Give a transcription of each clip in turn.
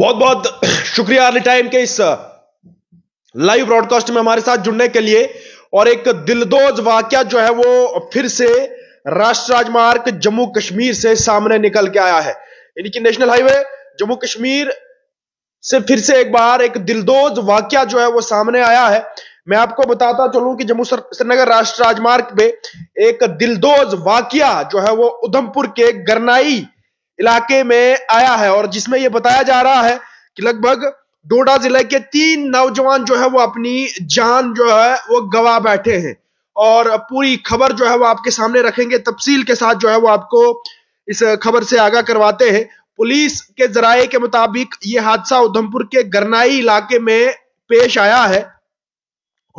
बहुत बहुत शुक्रिया अर्ली टाइम के इस लाइव ब्रॉडकास्ट में हमारे साथ जुड़ने के लिए और एक दिलदोज वाक्य जो है वो फिर से राष्ट्र राजमार्ग जम्मू कश्मीर से सामने निकल के आया है यानी कि नेशनल हाईवे जम्मू कश्मीर से फिर से एक बार एक दिलदोज वाक्य जो है वो सामने आया है मैं आपको बताता चलूं कि जम्मू श्रीनगर राष्ट्र राजमार्ग पे एक दिलदोज वाक्य जो है वो उधमपुर के गरनाई इलाके में आया है और जिसमें यह बताया जा रहा है कि लगभग डोडा जिले के तीन नौजवान जो है वो अपनी जान जो है वो गवा बैठे हैं और पूरी खबर जो है वो आपके सामने रखेंगे तफसील के साथ जो है वो आपको इस खबर से आगाह करवाते हैं पुलिस के जराये के मुताबिक ये हादसा उधमपुर के गरनाई इलाके में पेश आया है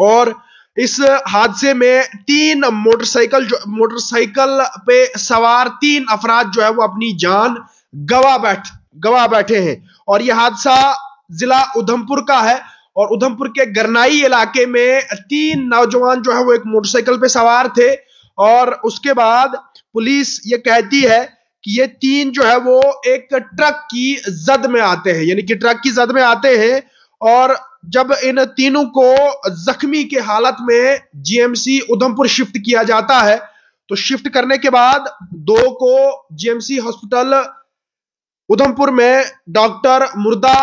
और इस हादसे में तीन मोटरसाइकिल जो मोटरसाइकिल पे सवार तीन अफराध जो है वो अपनी जान गवा बैठ गवा बैठे हैं और यह हादसा जिला उधमपुर का है और उधमपुर के गरनाई इलाके में तीन नौजवान जो है वो एक मोटरसाइकिल पे सवार थे और उसके बाद पुलिस ये कहती है कि ये तीन जो है वो एक ट्रक की जद में आते हैं यानी कि ट्रक की जद में आते हैं और जब इन तीनों को जख्मी के हालत में जीएमसी उधमपुर शिफ्ट किया जाता है तो शिफ्ट करने के बाद दो को जीएमसी हॉस्पिटल उधमपुर में डॉक्टर मुर्दा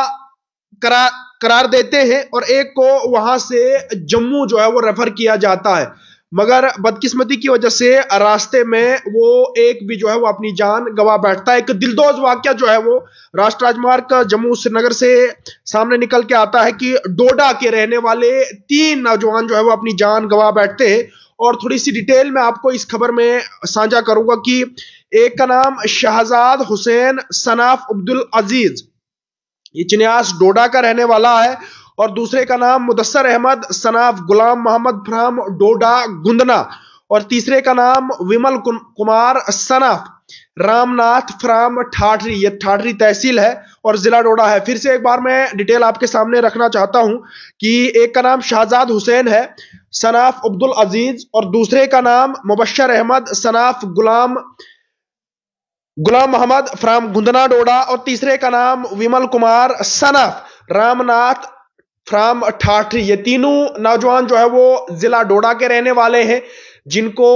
करा करार देते हैं और एक को वहां से जम्मू जो है वो रेफर किया जाता है मगर बदकिस्मती की वजह से रास्ते में वो एक भी जो है वो अपनी जान गवा बैठता है एक दिलदोज वाक्य जो है वो राष्ट्र राजमार्ग जम्मू श्रीनगर से सामने निकल के आता है कि डोडा के रहने वाले तीन नौजवान जो है वो अपनी जान गवा बैठते हैं और थोड़ी सी डिटेल में आपको इस खबर में साझा करूंगा कि एक का नाम शहजाद हुसैन सनाफ अब्दुल अजीज ये चिन्यास डोडा का रहने वाला है और दूसरे का नाम मुदस्सर अहमद सनाफ गुलाम मोहम्मद फ्राम डोडा गुंदना और तीसरे का नाम विमल कुमार सनाफ रामनाथ फ्राम ठाठरी ये ठाठरी तहसील है और ज़िला डोडा है फिर से एक बार मैं डिटेल आपके सामने रखना चाहता हूं कि एक का नाम शाहजाद हुसैन है सनाफ अब्दुल अजीज और दूसरे का नाम मुबशर अहमद सनाफ गुलाम गुलाम मोहम्मद फ्राम गुंदना डोडा और तीसरे का नाम विमल कुमार सनाफ रामनाथ फ्राम अठाठ ये तीनों नौजवान जो है वो जिला डोडा के रहने वाले हैं जिनको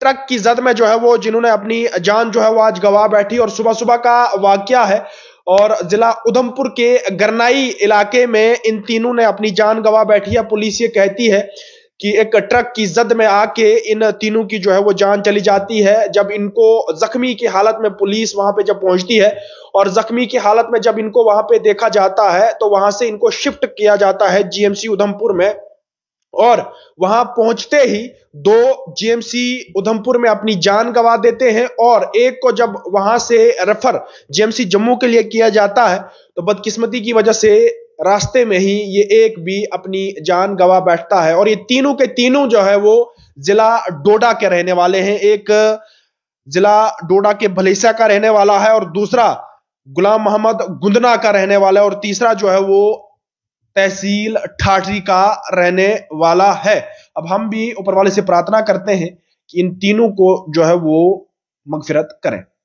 ट्रक की जद में जो है वो जिन्होंने अपनी जान जो है वो आज गवा बैठी और सुबह सुबह का वाक्य है और जिला उधमपुर के गरनाई इलाके में इन तीनों ने अपनी जान गवा बैठी है पुलिस ये कहती है कि एक ट्रक की जद में आके इन तीनों की जो है वो जान चली जाती है जब इनको जख्मी की हालत में पुलिस वहां पे जब पहुंचती है और जख्मी की हालत में जब इनको वहां पे देखा जाता है तो वहां से इनको शिफ्ट किया जाता है जीएमसी उधमपुर में और वहां पहुंचते ही दो जीएमसी उधमपुर में अपनी जान गंवा देते हैं और एक को जब वहां से रेफर जीएमसी जम्मू के लिए किया जाता है तो बदकिस्मती की वजह से रास्ते में ही ये एक भी अपनी जान गवा बैठता है और ये तीनों के तीनों जो है वो जिला डोडा के रहने वाले हैं एक जिला डोडा के भलेसा का रहने वाला है और दूसरा गुलाम मोहम्मद गुंदना का रहने वाला है और तीसरा जो है वो तहसील ठाठरी का रहने वाला है अब हम भी ऊपर वाले से प्रार्थना करते हैं कि इन तीनों को जो है वो मगफिरत करें